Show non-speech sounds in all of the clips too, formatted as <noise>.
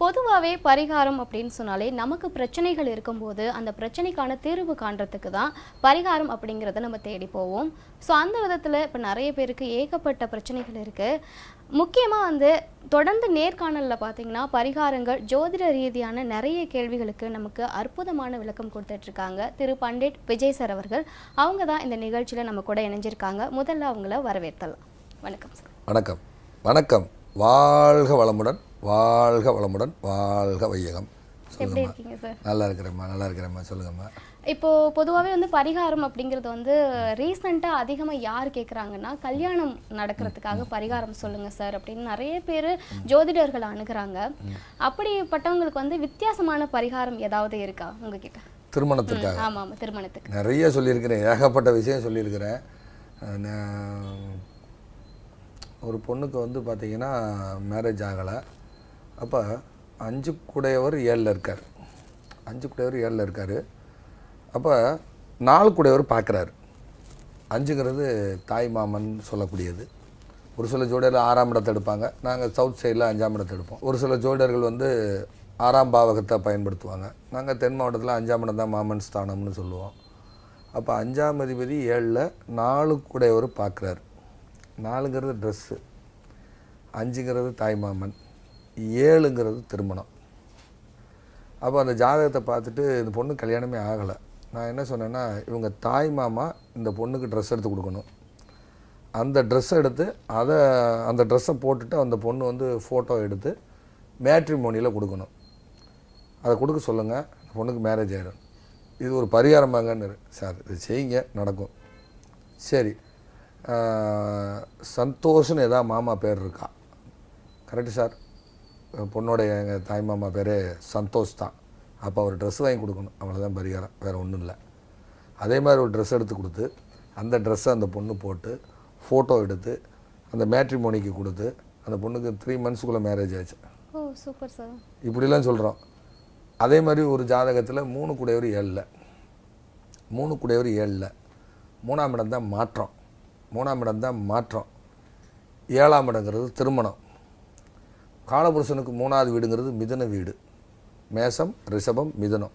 பொதுவாகவே பரிகாரம் அப்படின்னு சொன்னாலே நமக்கு பிரச்சனைகள் இருக்கும்போது அந்த பிரச்சனைக்கான தீர்வு காண்றதுக்கு தான் பரிகாரம் அப்படிங்கிறத நம்ம தேடி போவோம் ஸோ அந்த விதத்தில் இப்போ நிறைய பேருக்கு ஏகப்பட்ட பிரச்சனைகள் இருக்குது முக்கியமாக வந்து தொடர்ந்து நேர்காணலில் பார்த்தீங்கன்னா பரிகாரங்கள் ஜோதிட ரீதியான நிறைய கேள்விகளுக்கு நமக்கு அற்புதமான விளக்கம் கொடுத்துட்ருக்காங்க திரு பண்டிட் விஜய் சார் அவர்கள் அவங்க தான் இந்த நிகழ்ச்சியில் நம்ம கூட இணைஞ்சிருக்காங்க முதல்ல அவங்கள வரவேற்றலாம் வணக்கம் சார் வணக்கம் வணக்கம் வாழ்க வளமுடன் வாழ்க வளமுடன் வாழ்க வையகம் எப்படி இருக்கீங்க சார் நல்லா இருக்கிறேம்மா நல்லா இருக்கிறேம்மா சொல்லுங்கம்மா இப்போ பொதுவாகவே வந்து பரிகாரம் அப்படிங்கிறது வந்து ரீசெண்டாக அதிகமாக யார் கேட்குறாங்கன்னா கல்யாணம் நடக்கிறதுக்காக பரிகாரம் சொல்லுங்கள் சார் அப்படின்னு நிறைய பேர் ஜோதிடர்கள் அணுகிறாங்க அப்படிப்பட்டவங்களுக்கு வந்து வித்தியாசமான பரிகாரம் ஏதாவது இருக்கா உங்ககிட்ட திருமணத்துக்காக ஆமாம் ஆமாம் திருமணத்துக்கு நிறைய சொல்லியிருக்கிறேன் ஏகப்பட்ட விஷயம் சொல்லியிருக்கிறேன் ஒரு பொண்ணுக்கு வந்து பார்த்தீங்கன்னா மேரேஜ் ஆகலை அப்போ அஞ்சு கூடையவர் ஏழில் இருக்கார் அஞ்சு கூடையவர் ஏழில் இருக்கார் அப்போ நாலு கூடையவர் பார்க்குறாரு அஞ்சுங்கிறது தாய் மாமன் சொல்லக்கூடியது ஒரு சில ஜோடியர்கள் ஆறாம் இடத்தை எடுப்பாங்க நாங்கள் சவுத் சைடில் அஞ்சாம் இடத்தை எடுப்போம் ஒரு சில ஜோடியர்கள் வந்து ஆறாம் பாவகத்தை பயன்படுத்துவாங்க நாங்கள் தென் மாவட்டத்தில் அஞ்சாம் இடம் தான் மாமன் ஸ்தானம்னு சொல்லுவோம் அப்போ அஞ்சாம் அதிபதி ஏழில் நாலு கூடையவர் பார்க்குறாரு நாலுங்கிறது ட்ரெஸ்ஸு அஞ்சுங்கிறது தாய் மாமன் ஏழுங்கிறது திருமணம் அப்போ அந்த ஜாதகத்தை பார்த்துட்டு இந்த பொண்ணு கல்யாணமே ஆகலை நான் என்ன சொன்னேன்னா இவங்க தாய் மாமா இந்த பொண்ணுக்கு ட்ரெஸ் எடுத்து கொடுக்கணும் அந்த ட்ரெஸ் எடுத்து அதை அந்த ட்ரெஸ்ஸை போட்டுட்டு அந்த பொண்ணு வந்து ஃபோட்டோ எடுத்து மேட்ரிமோனியில் கொடுக்கணும் அதை கொடுக்க சொல்லுங்கள் பொண்ணுக்கு மேரேஜ் ஆகிடும் இது ஒரு பரிகாரமாங்கன்னு சார் இது செய்யுங்க நடக்கும் சரி சந்தோஷன்னு எதாவது மாமா பேர் இருக்கா கரெக்டு சார் பொண்ணோடைய எங்கள் தாய்மாமா பேர் சந்தோஷ் தான் அப்போ அவர் ட்ரெஸ் வாங்கி கொடுக்கணும் அவ்வளோதான் பரிகாரம் வேறு ஒன்றும் இல்லை அதே மாதிரி ஒரு ட்ரெஸ் எடுத்து கொடுத்து அந்த ட்ரெஸ்ஸை அந்த பொண்ணு போட்டு ஃபோட்டோ எடுத்து அந்த மேட்ரிமோனிக்கு கொடுத்து அந்த பொண்ணுக்கு த்ரீ மந்த்ஸ்க்குள்ளே மேரேஜ் ஆச்சு ஓ சூப்பர் சார் இப்படிலாம் சொல்கிறோம் அதே மாதிரி ஒரு ஜாதகத்தில் மூணு கூடையவர் ஏழில் மூணு கூடையவர் ஏழில் மூணாம் இடம் தான் மாற்றம் மூணாம் இடம் தான் மாற்றம் ஏழாம் இடங்கிறது திருமணம் காலபுருஷனுக்கு மூணாவது வீடுங்கிறது மிதன வீடு மேசம் ரிஷபம் மிதனம்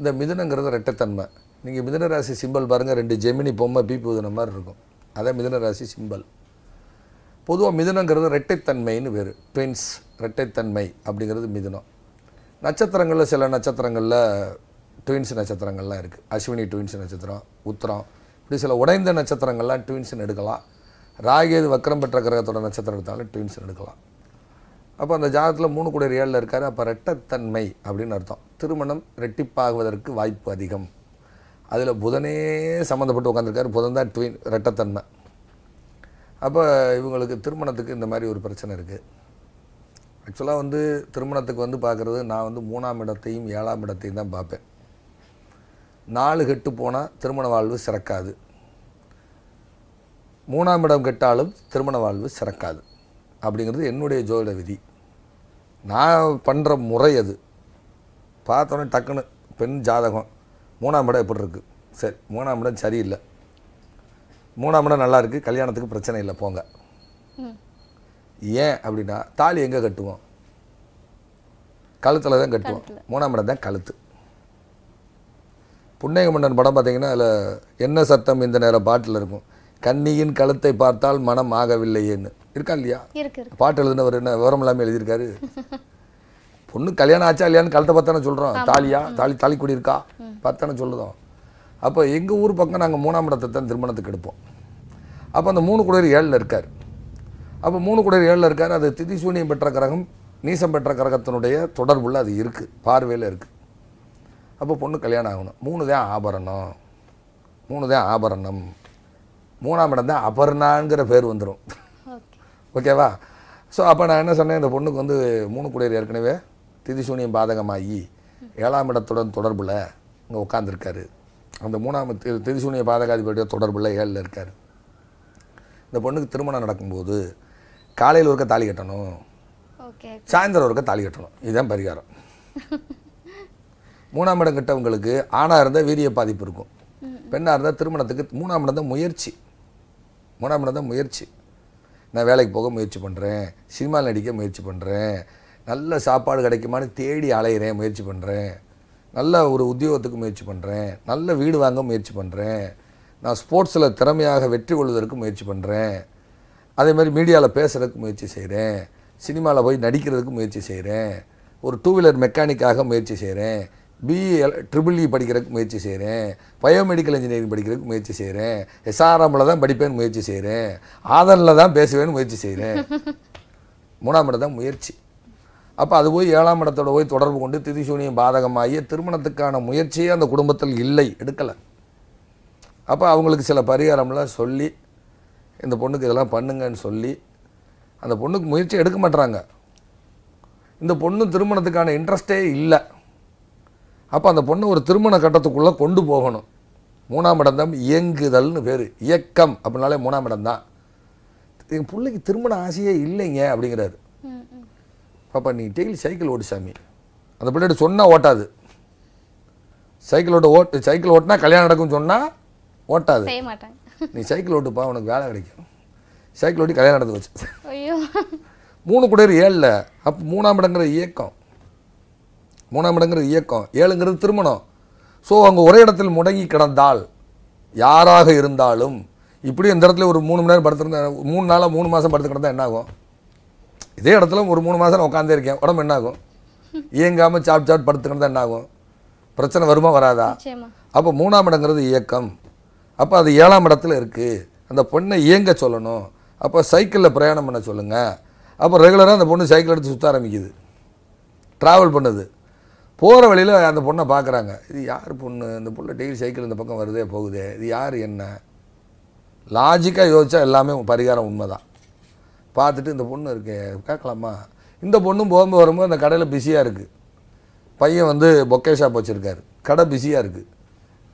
இந்த மிதனங்கிறது ரெட்டத்தன்மை நீங்கள் மிதன ராசி சிம்பல் பாருங்கள் ரெண்டு ஜெமினி பொம்மை பீப்பு உதன மாதிரி இருக்கும் அதான் மிதன ராசி சிம்பல் பொதுவாக மிதனங்கிறது ரெட்டைத்தன்மைன்னு வேறு ட்வின்ஸ் ரெட்டைத்தன்மை அப்படிங்கிறது மிதனம் நட்சத்திரங்களில் சில நட்சத்திரங்களில் ட்வின்ஸ் நட்சத்திரங்கள்லாம் இருக்குது அஸ்வினி ட்வின்ஸ் நட்சத்திரம் உத்திரம் இப்படி சில உடைந்த நட்சத்திரங்கள்லாம் ட்வின்ஸ்னு எடுக்கலாம் ராகேது வக்கரம் பெற்ற கிரகத்தோட நட்சத்திரம் எடுத்தாலும் ட்வின்ஸ்னு எடுக்கலாம் அப்போ அந்த ஜாதகத்தில் மூணு கூட ஏழில் இருக்கார் அப்போ ரெட்டத்தன்மை அப்படின்னு அர்த்தம் திருமணம் ரெட்டிப்பாகுவதற்கு வாய்ப்பு அதிகம் அதில் புதனே சம்மந்தப்பட்டு உட்காந்துருக்காரு புதன் தான் ட்வின் ரெட்டத்தன்மை அப்போ இவங்களுக்கு திருமணத்துக்கு இந்த மாதிரி ஒரு பிரச்சனை இருக்குது ஆக்சுவலாக வந்து திருமணத்துக்கு வந்து பார்க்குறது நான் வந்து மூணாம் இடத்தையும் ஏழாம் இடத்தையும் தான் பார்ப்பேன் நாலு கெட்டு போனால் திருமண வாழ்வு சிறக்காது மூணாம் இடம் கெட்டாலும் திருமண வாழ்வு சிறக்காது அப்படிங்கிறது என்னுடைய ஜோதிட விதி நான் பண்ணுற முறை அது பார்த்தோன்னே டக்குன்னு பெண் ஜாதகம் மூணாம் இடம் எப்படி இருக்குது சரி மூணாம் இடம் சரியில்லை மூணாம் இடம் நல்லா இருக்குது கல்யாணத்துக்கு பிரச்சனை இல்லை போங்க ஏன் அப்படின்னா தாலி எங்கே கட்டுவோம் கழுத்தில் தான் கட்டுவோம் மூணாம் இடம் தான் கழுத்து புண்ணேக மன்னன் படம் பார்த்தீங்கன்னா அதில் என்ன சத்தம் இந்த நேரம் பாட்டில் இருக்கும் கன்னியின் கழுத்தை பார்த்தால் மனம் ஆகவில்லையேன்னு இருக்கா இல்லையா பாட்டு எழுதுனவர் என்ன விவரம் இல்லாமல் எழுதியிருக்காரு <laughs> பொண்ணு கல்யாணம் ஆச்சா இல்லையான்னு கழுத்தை பார்த்தானே சொல்கிறோம் தாலியா தாலி தாலி கூடி இருக்கா பார்த்தானே சொல்லுதோம் அப்போ எங்கள் ஊர் பக்கம் நாங்கள் மூணாம் இடத்தை தான் திருமணத்துக்கு எடுப்போம் அப்போ அந்த மூணு குடையர் ஏழில் இருக்கார் அப்போ மூணு குடையர் ஏழில் இருக்கார் அது திதி சூனியம் பெற்ற கிரகம் நீசம் பெற்ற கிரகத்தினுடைய தொடர்புள்ள அது இருக்குது பார்வையில் இருக்குது அப்போ பொண்ணு கல்யாணம் ஆகணும் மூணு தான் ஆபரணம் மூணு தான் ஆபரணம் மூணாம் இடம் தான் அபர்ணாங்கிற பேர் வந்துடும் ஓகேவா ஸோ அப்போ நான் என்ன சொன்னேன் இந்த பொண்ணுக்கு வந்து மூணு குடியர் ஏற்கனவே திதிசூனியம் பாதகமாகி ஏழாம் இடத்துடன் தொடர்பில் இங்கே உட்காந்துருக்காரு அந்த மூணாம் திதிசூனிய பாதகாதிபதியோட தொடர்பில் ஏழில் இருக்கார் இந்த பொண்ணுக்கு திருமணம் நடக்கும்போது காலையில் ஒருக்க தாலி கட்டணும் சாயந்தரம் ஒருக்க தாலி கட்டணும் இதுதான் பரிகாரம் மூணாம் இடம் கிட்டவங்களுக்கு ஆணாக இருந்தால் வீரிய பாதிப்பு இருக்கும் பெண்ணாக இருந்தால் திருமணத்துக்கு மூணாம் இடம் தான் முயற்சி மூணாம் இடம் தான் முயற்சி நான் வேலைக்கு போக முயற்சி பண்ணுறேன் சினிமாவில் நடிக்க முயற்சி பண்ணுறேன் நல்ல சாப்பாடு கிடைக்குமான்னு தேடி அலையிறேன் முயற்சி பண்ணுறேன் நல்ல ஒரு உத்தியோகத்துக்கு முயற்சி பண்ணுறேன் நல்ல வீடு வாங்க முயற்சி பண்ணுறேன் நான் ஸ்போர்ட்ஸில் திறமையாக வெற்றி கொள்வதற்கு முயற்சி பண்ணுறேன் அதே மாதிரி மீடியாவில் பேசுகிறதுக்கு முயற்சி செய்கிறேன் சினிமாவில் போய் நடிக்கிறதுக்கு முயற்சி செய்கிறேன் ஒரு டூ வீலர் மெக்கானிக்காக முயற்சி செய்கிறேன் பிஇ ட்ரிபிள் இ படிக்கிறதுக்கு முயற்சி செய்கிறேன் பயோமெடிக்கல் இன்ஜினியரிங் படிக்கிறதுக்கு முயற்சி செய்கிறேன் எஸ்ஆர்எம்மில் தான் படிப்பேன் முயற்சி செய்கிறேன் ஆதனில் தான் பேசுவேன் முயற்சி செய்கிறேன் மூணாம் இடம் தான் முயற்சி அப்போ அது போய் ஏழாம் இடத்தோட போய் தொடர்பு கொண்டு திதிசூனியம் பாதகமாகி திருமணத்துக்கான முயற்சியே அந்த குடும்பத்தில் இல்லை எடுக்கலை அப்போ அவங்களுக்கு சில பரிகாரம்லாம் சொல்லி இந்த பொண்ணுக்கு இதெல்லாம் பண்ணுங்கன்னு சொல்லி அந்த பொண்ணுக்கு முயற்சி எடுக்க மாட்டுறாங்க இந்த பொண்ணு திருமணத்துக்கான இன்ட்ரெஸ்டே இல்லை அப்போ அந்த பொண்ணை ஒரு திருமண கட்டத்துக்குள்ளே கொண்டு போகணும் மூணாம் இடம் தான் இயங்குதல்னு பேர் இயக்கம் அப்படின்னாலே மூணாம் இடம் தான் என் பிள்ளைக்கு திருமண ஆசையே இல்லைங்க அப்படிங்கிறாரு பாப்பா நீ டெய்லி சைக்கிள் ஓட்டு சாமி அந்த பிள்ளைகிட்ட சொன்னால் ஓட்டாது சைக்கிள் ஓட்ட ஓட்டு சைக்கிள் ஓட்டினா கல்யாணம் நடக்கும்னு சொன்னால் ஓட்டாது நீ சைக்கிள் ஓட்டுப்பா உனக்கு வேலை கிடைக்கும் சைக்கிள் ஓட்டி கல்யாணம் நடந்து வச்சு மூணு குடையர் ஏழில் அப்போ மூணாம் இடங்கிற இயக்கம் மூணாம் இடங்கிறது இயக்கம் ஏழுங்கிறது திருமணம் ஸோ அவங்க ஒரே இடத்தில் முடங்கி கிடந்தால் யாராக இருந்தாலும் இப்படி இந்த இடத்துல ஒரு மூணு மணி நேரம் படுத்துருந்தா மூணு நாளாக மூணு மாதம் படுத்து கிடந்தா என்னாகும் இதே இடத்துல ஒரு மூணு மாதம் நான் உட்காந்தே இருக்கேன் உடம்பு என்னாகும் இயங்காமல் சாப்பிட்டு சாப்பிட் படுத்து கிடந்தா என்னாகும் பிரச்சனை வருமா வராதா அப்போ மூணாம் இடங்கிறது இயக்கம் அப்போ அது ஏழாம் இடத்துல இருக்குது அந்த பொண்ணை இயங்க சொல்லணும் அப்போ சைக்கிளில் பிரயாணம் பண்ண சொல்லுங்கள் அப்போ ரெகுலராக அந்த பொண்ணு சைக்கிள் எடுத்து சுற்ற ஆரம்பிக்குது ட்ராவல் பண்ணுது போகிற வழியில் அந்த பொண்ணை பார்க்குறாங்க இது யார் பொண்ணு இந்த பொண்ணு டெய்லி சைக்கிள் இந்த பக்கம் வருதே போகுதே இது யார் என்ன லாஜிக்காக யோசிச்சா எல்லாமே பரிகாரம் உண்மை தான் பார்த்துட்டு இந்த பொண்ணு இருக்கே கேட்கலாமா இந்த பொண்ணும் போகும்போது வரும்போது அந்த கடையில் பிஸியாக இருக்குது பையன் வந்து பொக்கே ஷாப் வச்சுருக்காரு கடை பிஸியாக இருக்குது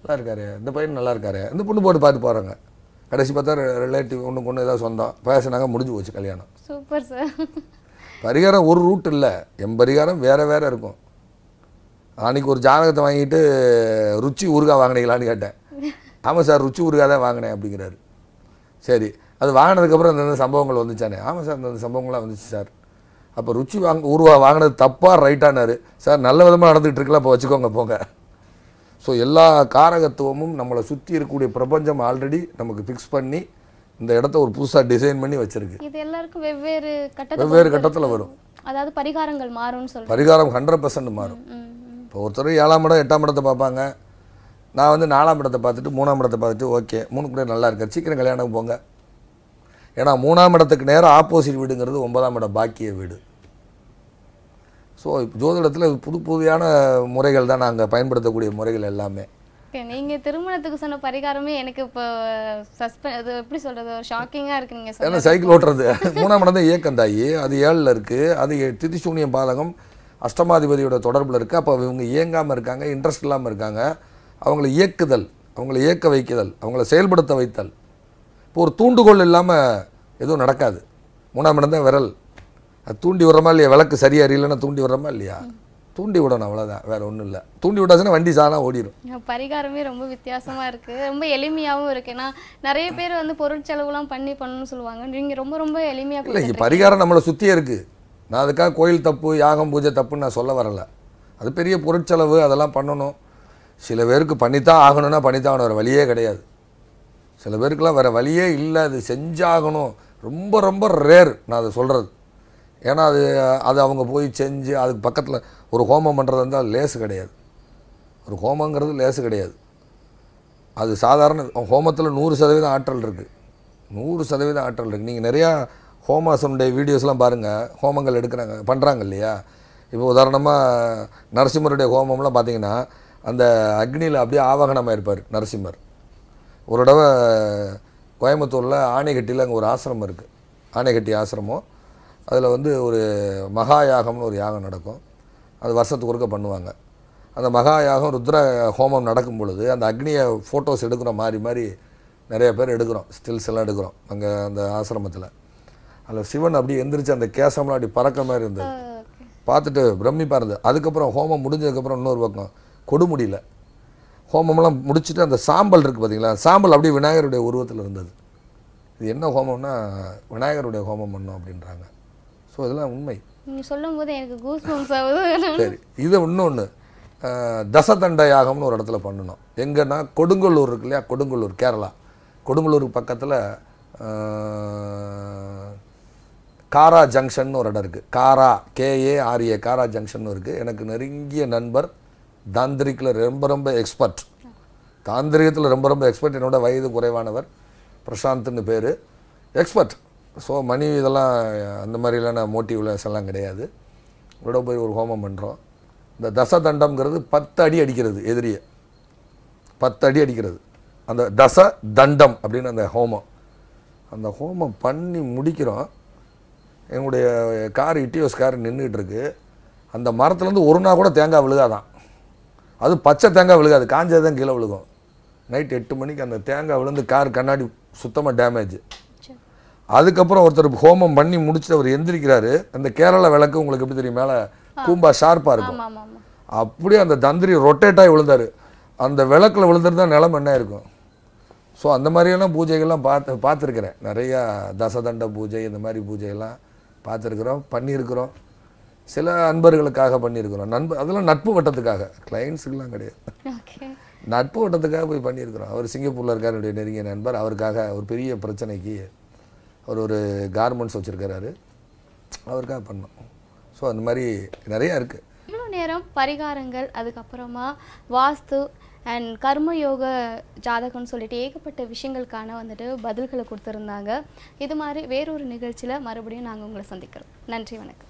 நல்லா இருக்காரு இந்த பையன் நல்லா இருக்காரு இந்த பொண்ணு போட்டு பார்த்து போகிறாங்க கடைசி பார்த்தா ரிலேட்டிவ் ஒன்று கொண்டு ஏதாவது சொந்தம் பேசினாங்க முடிஞ்சு போச்சு கல்யாணம் சூப்பர் சார் பரிகாரம் ஒரு ரூட் இல்லை என் பரிகாரம் வேறு வேறு இருக்கும் அன்றைக்கி ஒரு ஜாதகத்தை வாங்கிட்டு ருச்சி ஊறுகாய் வாங்கினீங்களான்னு கேட்டேன் ஆமாம் சார் ருச்சி ஊறுகாய் தான் வாங்கினேன் அப்படிங்கிறாரு சரி அது வாங்கினதுக்கப்புறம் அந்தந்த சம்பவங்கள் வந்துச்சானே ஆமாம் சார் அந்தந்த சம்பவங்கள்லாம் வந்துச்சு சார் அப்போ ருச்சி வாங்க ஊருவா வாங்கினது தப்பாக ரைட்டானாரு சார் நல்ல விதமாக நடந்துகிட்டு இருக்கலாம் இப்போ வச்சுக்கோங்க போங்க ஸோ எல்லா காரகத்துவமும் நம்மளை சுற்றி இருக்கக்கூடிய பிரபஞ்சம் ஆல்ரெடி நமக்கு ஃபிக்ஸ் பண்ணி இந்த இடத்த ஒரு புதுசாக டிசைன் பண்ணி வச்சிருக்கு இது எல்லாருக்கும் வெவ்வேறு கட்ட வெவ்வேறு கட்டத்தில் வரும் அதாவது பரிகாரங்கள் மாறும்னு சொல்லி பரிகாரம் ஹண்ட்ரட் பர்சன்ட் மாறும் இப்போ ஒருத்தர் ஏழாம் இடம் எட்டாம் இடத்தை பார்ப்பாங்க நான் வந்து நாலாம் இடத்தை பார்த்துட்டு மூணாம் இடத்தை பார்த்துட்டு ஓகே மூணு கூட நல்லா இருக்கேன் சீக்கிரம் கல்யாணம் போங்க ஏன்னா மூணாம் இடத்துக்கு நேரம் ஆப்போசிட் வீடுங்கிறது ஒன்பதாம் இடம் பாக்கிய வீடு ஸோ இப்போ ஜோதிடத்தில் புது புதியான முறைகள் தான் நாங்கள் பயன்படுத்தக்கூடிய முறைகள் எல்லாமே நீங்கள் திருமணத்துக்கு சொன்ன பரிகாரமே எனக்கு இப்போ சஸ்பெண்ட் அது எப்படி சொல்கிறது ஒரு ஷாக்கிங்காக இருக்கு நீங்கள் சைக்கிள் ஓட்டுறது மூணாம் இடம் தான் இயக்கம் தாயி அது ஏழில் இருக்குது அது திருச்சூனியம் பாதகம் அஷ்டமாதிபதியோட தொடர்பில் இருக்குது அப்போ இவங்க இயங்காமல் இருக்காங்க இன்ட்ரெஸ்ட் இல்லாமல் இருக்காங்க அவங்களை இயக்குதல் அவங்களை இயக்க வைக்குதல் அவங்கள செயல்படுத்த வைத்தல் இப்போ ஒரு தூண்டுகோல் இல்லாமல் எதுவும் நடக்காது மூணாம் இடம் தான் விரல் அது தூண்டி விடுறமா இல்லையா விளக்கு சரியாக அறியலைன்னா தூண்டி விடுறமா இல்லையா தூண்டி விடணும் அவ்வளோதான் வேற ஒன்றும் இல்லை தூண்டி விட்டாச்சுன்னா வண்டி சாதனா ஓடிடும் பரிகாரமே ரொம்ப வித்தியாசமாக இருக்குது ரொம்ப எளிமையாகவும் இருக்குது ஏன்னா நிறைய பேர் வந்து பொருட்செலவுலாம் பண்ணி பண்ணணும்னு சொல்லுவாங்க நீங்கள் ரொம்ப ரொம்ப எளிமையாக இல்லை பரிகாரம் நம்மளை சுற்றியே இருக்குது நான் அதுக்காக கோயில் தப்பு யாகம் பூஜை தப்புன்னு நான் சொல்ல வரலை அது பெரிய பொருட்செலவு அதெல்லாம் பண்ணணும் சில பேருக்கு பண்ணித்தான் ஆகணும்னா பண்ணித்தான் ஆகணும் வேறு வழியே கிடையாது சில பேருக்குலாம் வேறு வழியே இல்லை அது செஞ்சாகணும் ரொம்ப ரொம்ப ரேர் நான் அதை சொல்கிறது ஏன்னா அது அது அவங்க போய் செஞ்சு அதுக்கு பக்கத்தில் ஒரு ஹோமம் பண்ணுறது வந்து அது லேசு கிடையாது ஒரு ஹோமங்கிறது லேசு கிடையாது அது சாதாரண ஹோமத்தில் நூறு சதவீதம் ஆற்றல் இருக்குது நூறு சதவீதம் ஆற்றல் இருக்குது நீங்கள் நிறையா ஹோமாசனுடைய வீடியோஸ்லாம் பாருங்கள் ஹோமங்கள் எடுக்கிறாங்க பண்ணுறாங்க இல்லையா இப்போ உதாரணமாக நரசிம்மருடைய ஹோமம்லாம் பார்த்தீங்கன்னா அந்த அக்னியில் அப்படியே ஆவாகனமாக இருப்பார் நரசிம்மர் ஒரு தடவை கோயம்புத்தூரில் ஆணைக்கட்டியில் அங்கே ஒரு ஆசிரமம் இருக்குது ஆணைக்கட்டி ஆசிரமம் அதில் வந்து ஒரு மகா யாகம்னு ஒரு யாகம் நடக்கும் அது வருஷத்துக்கு ஒருக்க பண்ணுவாங்க அந்த மகா யாகம் ருத்ர ஹோமம் நடக்கும் பொழுது அந்த அக்னியை ஃபோட்டோஸ் எடுக்கிறோம் மாறி மாறி நிறைய பேர் எடுக்கிறோம் ஸ்டில்ஸ் எல்லாம் எடுக்கிறோம் அங்கே அந்த ஆசிரமத்தில் அதில் சிவன் அப்படியே எந்திரிச்சு அந்த கேசம்லாம் அப்படி பறக்க மாதிரி இருந்தது பார்த்துட்டு பிரமிப்பாக இருந்தது அதுக்கப்புறம் ஹோமம் முடிஞ்சதுக்கப்புறம் இன்னொரு பக்கம் கொடுமுடியில் ஹோமம்லாம் முடிச்சுட்டு அந்த சாம்பல் இருக்குது பார்த்தீங்களா சாம்பல் அப்படியே விநாயகருடைய உருவத்தில் இருந்தது இது என்ன ஹோமம்னா விநாயகருடைய ஹோமம் பண்ணும் அப்படின்றாங்க ஸோ இதெல்லாம் உண்மை சொல்லும் போது எனக்கு சரி இது இன்னொன்று தசதண்ட யாகம்னு ஒரு இடத்துல பண்ணணும் எங்கன்னா கொடுங்கல்லூர் இருக்கு இல்லையா கொடுங்கல்லூர் கேரளா கொடுங்கல்லூர் பக்கத்தில் காரா ஜங்ஷன் ஒரு இடம் இருக்குது காரா கேஏ ஆரியே e காரா ஜங்ஷன் இருக்குது எனக்கு நெருங்கிய நண்பர் தாந்திரிக்கில் ரொம்ப ரொம்ப எக்ஸ்பர்ட் தாந்திரிகத்தில் ரொம்ப ரொம்ப எக்ஸ்பர்ட் என்னோட வயது குறைவானவர் பிரசாந்த்னு பேர் எக்ஸ்பர்ட் ஸோ மணி இதெல்லாம் அந்த மாதிரிலான மோட்டிவ்லெஸ் எல்லாம் கிடையாது விட போய் ஒரு ஹோமம் பண்ணுறோம் இந்த தசதண்டம்ங்கிறது பத்து அடி அடிக்கிறது எதிரியை பத்து அடி அடிக்கிறது அந்த தச தண்டம் அப்படின்னு அந்த ஹோமம் அந்த ஹோமம் பண்ணி முடிக்கிறோம் எங்களுடைய கார் இட்டியோஸ் கார் நின்றுட்டு இருக்கு அந்த மரத்துலேருந்து ஒரு நாள் கூட தேங்காய் விழுகாதான் அது பச்சை தேங்காய் விழுகாது காஞ்சது தான் கீழே விழுகும் நைட் எட்டு மணிக்கு அந்த தேங்காய் விழுந்து கார் கண்ணாடி சுத்தமாக டேமேஜ் அதுக்கப்புறம் ஒருத்தர் ஹோமம் பண்ணி முடிச்சுட்டு அவர் எந்திரிக்கிறாரு அந்த கேரளா விளக்கு உங்களுக்கு எப்படி தெரியும் மேலே கூம்பா ஷார்ப்பாக இருக்கும் அப்படியே அந்த தந்திரி ரொட்டேட்டாகி விழுந்தார் அந்த விளக்கில் விழுந்துருந்தா நிலம் என்ன இருக்கும் ஸோ அந்த மாதிரியெல்லாம் பூஜைகள்லாம் பார்த்து பார்த்துருக்குறேன் நிறையா தசதண்ட பூஜை இந்த மாதிரி பூஜையெல்லாம் பார்த்துருக்குறோம் பண்ணியிருக்கிறோம் சில அன்பர்களுக்காக பண்ணியிருக்கிறோம் நண்பு அதெல்லாம் நட்பு வட்டத்துக்காக கிளைண்ட்ஸுக்கெல்லாம் கிடையாது நட்பு வட்டத்துக்காக போய் பண்ணியிருக்கிறோம் அவர் சிங்கப்பூரில் இருக்கார் என்னுடைய நெருங்கிய நண்பர் அவருக்காக ஒரு பெரிய பிரச்சனைக்கு அவர் ஒரு கார்மெண்ட்ஸ் வச்சுருக்கிறாரு அவருக்காக பண்ணோம் ஸோ அந்த மாதிரி நிறையா இருக்குது இவ்வளோ நேரம் பரிகாரங்கள் அதுக்கப்புறமா வாஸ்து அண்ட் கர்ம யோக ஜாதகம்னு சொல்லிட்டு ஏகப்பட்ட விஷயங்களுக்கான வந்துட்டு பதில்களை கொடுத்துருந்தாங்க இது மாதிரி வேறொரு நிகழ்ச்சியில் மறுபடியும் நாங்கள் உங்களை சந்திக்கிறோம் நன்றி வணக்கம்